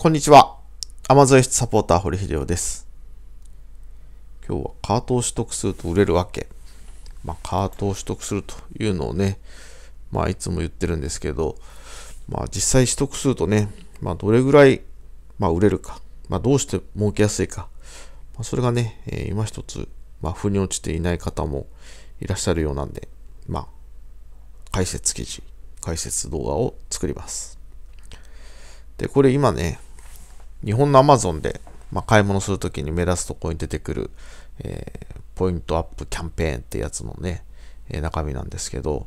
こんにちは。アマゾンスサポーター、堀秀夫です。今日はカートを取得すると売れるわけ。まあ、カートを取得するというのをね、まあ、いつも言ってるんですけど、まあ、実際取得するとね、まあ、どれぐらい、まあ、売れるか、まあ、どうして儲けやすいか、まあ、それがね、えー、今一つ、まあ、腑に落ちていない方もいらっしゃるようなんで、まあ、解説記事、解説動画を作ります。で、これ今ね、日本の Amazon で、まあ、買い物するときに目立つところに出てくる、えー、ポイントアップキャンペーンってやつのね、えー、中身なんですけど、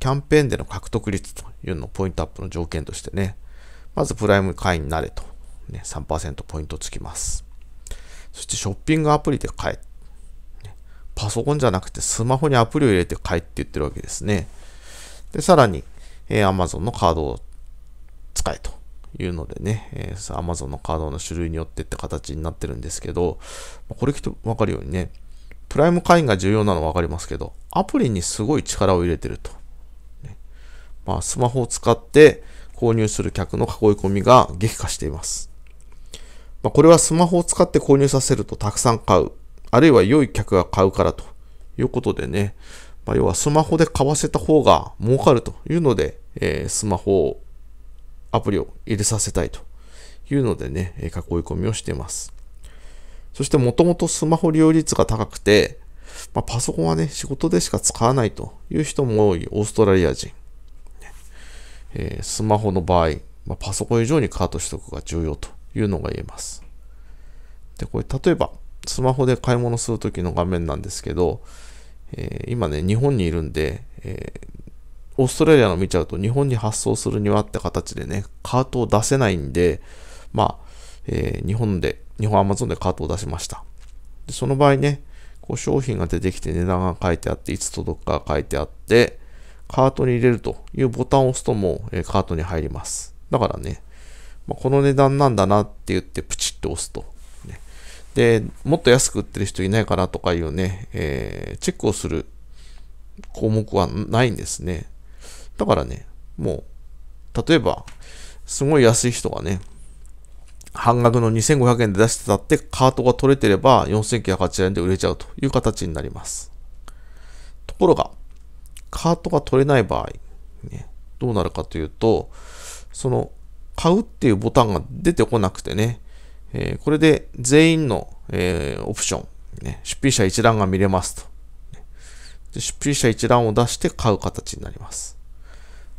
キャンペーンでの獲得率というのをポイントアップの条件としてね、まずプライム会員になれと、ね、3%ポイントつきます。そしてショッピングアプリで買え。パソコンじゃなくてスマホにアプリを入れて買えって言ってるわけですね。で、さらに、えー、Amazon のカードを使えと。いうのでね、えー、Amazon のカードの種類によってって形になってるんですけど、これきっとわかるようにね、プライム会員が重要なのわかりますけど、アプリにすごい力を入れてると。ね、まあ、スマホを使って購入する客の囲い込みが激化しています。まあ、これはスマホを使って購入させるとたくさん買う。あるいは良い客が買うからということでね、まあ、要はスマホで買わせた方が儲かるというので、えー、スマホをアプリを入れさせたいというのでね、囲い込みをしています。そしてもともとスマホ利用率が高くて、まあ、パソコンはね、仕事でしか使わないという人も多いオーストラリア人。えー、スマホの場合、まあ、パソコン以上にカート取得が重要というのが言えます。で、これ例えば、スマホで買い物するときの画面なんですけど、えー、今ね、日本にいるんで、えー、オーストラリアの見ちゃうと日本に発送するにはって形でね、カートを出せないんで、まあ、えー、日本で、日本アマゾンでカートを出しました。でその場合ね、こう商品が出てきて値段が書いてあって、いつ届くか書いてあって、カートに入れるというボタンを押すともう、えー、カートに入ります。だからね、まあ、この値段なんだなって言ってプチッと押すと、ね。で、もっと安く売ってる人いないかなとかいうね、えー、チェックをする項目はないんですね。だからね、もう、例えば、すごい安い人がね、半額の2500円で出してたってカートが取れてれば4980円で売れちゃうという形になります。ところが、カートが取れない場合、ね、どうなるかというと、その、買うっていうボタンが出てこなくてね、えー、これで全員の、えー、オプション、ね、出品者一覧が見れますと。出品者一覧を出して買う形になります。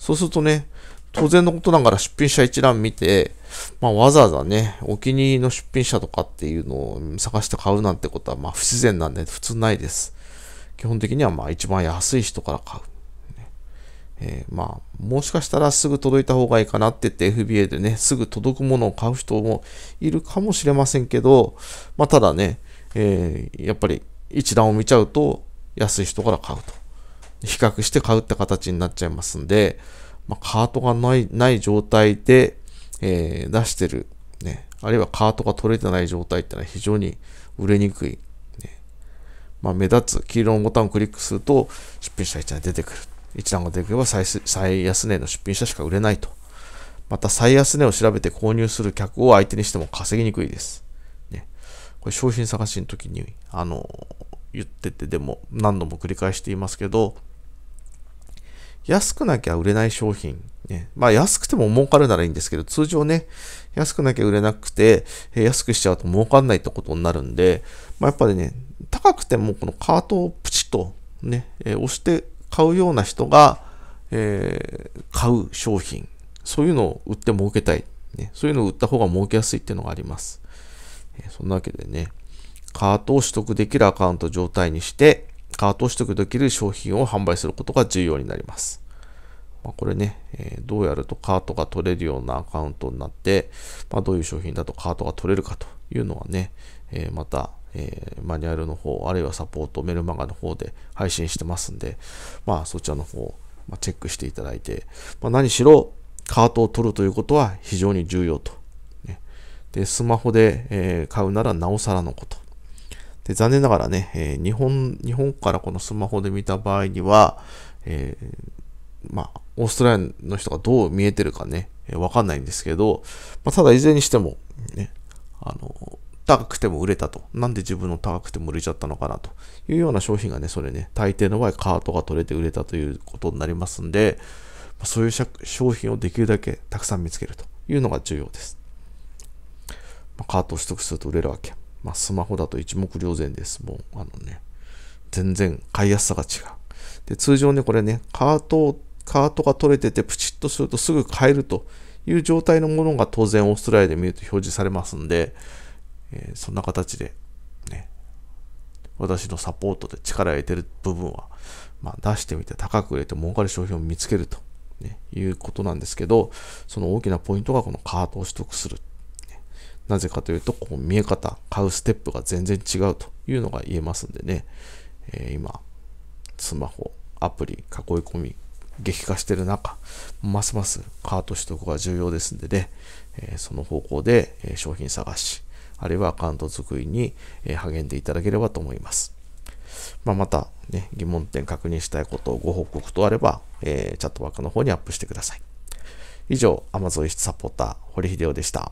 そうするとね、当然のことながら出品者一覧見て、まあ、わざわざね、お気に入りの出品者とかっていうのを探して買うなんてことは、まあ、不自然なんで普通ないです。基本的には、まあ、一番安い人から買う。えー、まあ、もしかしたらすぐ届いた方がいいかなって言って FBA でね、すぐ届くものを買う人もいるかもしれませんけど、まあ、ただね、えー、やっぱり一覧を見ちゃうと安い人から買うと。比較して買うって形になっちゃいますんで、まあ、カートがない、ない状態で、えー、出してる、ね、あるいはカートが取れてない状態ってのは非常に売れにくい、ね。まあ、目立つ黄色のボタンをクリックすると、出品者1段出てくる。1段が出てくれば最最安値の出品者しか売れないと。また最安値を調べて購入する客を相手にしても稼ぎにくいです。ね、これ商品探しの時に、あの、言ってて、でも何度も繰り返していますけど、安くなきゃ売れない商品、ね、まあ安くても儲かるならいいんですけど、通常ね、安くなきゃ売れなくて、安くしちゃうと儲かんないってことになるんで、まあ、やっぱりね、高くてもこのカートをプチッとね、え押して買うような人が、えー、買う商品、そういうのを売って儲けたい、ね、そういうのを売った方が儲けやすいっていうのがあります。えそんなわけでね、カートを取得できるアカウント状態にして、カートを取得できる商品を販売することが重要になります。まあ、これね、えどうやるとカートが取れるようなアカウントになって、まあ、どういう商品だとカートが取れるかというのはね、えまた、えマニュアルの方、あるいはサポート、メルマガの方で配信してますんで、まあそちらの方、まチェックしていただいて、まあ、何しろカートを取るということは非常に重要と。ね、で、スマホで、え買うならなおさらのこと。で、残念ながらね、えー、日本、日本からこのスマホで見た場合には、えー、まあ、オーストラリアの人がどう見えてるかね、えー、わかんないんですけど、まあ、ただいずれにしても、ね、あの、高くても売れたと。なんで自分の高くても売れちゃったのかなというような商品がね、それね、大抵の場合カートが取れて売れたということになりますんで、そういう商品をできるだけたくさん見つけるというのが重要です。カートを取得すると売れるわけ。まあ、スマホだと一目瞭然です。もう、あのね、全然買いやすさが違う。で、通常ね、これね、カート、カートが取れてて、プチッとするとすぐ買えるという状態のものが当然オーストラリアで見ると表示されますんで、えー、そんな形で、ね、私のサポートで力を入れてる部分は、まあ、出してみて高く売れて儲かる商品を見つけると、ね、いうことなんですけど、その大きなポイントがこのカートを取得するなぜかというと、こう見え方、買うステップが全然違うというのが言えますんでね、えー、今、スマホ、アプリ、囲い込み、激化してる中、ますますカート取得が重要ですんでね、えー、その方向で、え商品探し、あるいはアカウント作りに、え励んでいただければと思います。まあ、また、ね、疑問点確認したいことをご報告とあれば、えー、チャット枠の方にアップしてください。以上、Amazon サポーター、堀秀夫でした。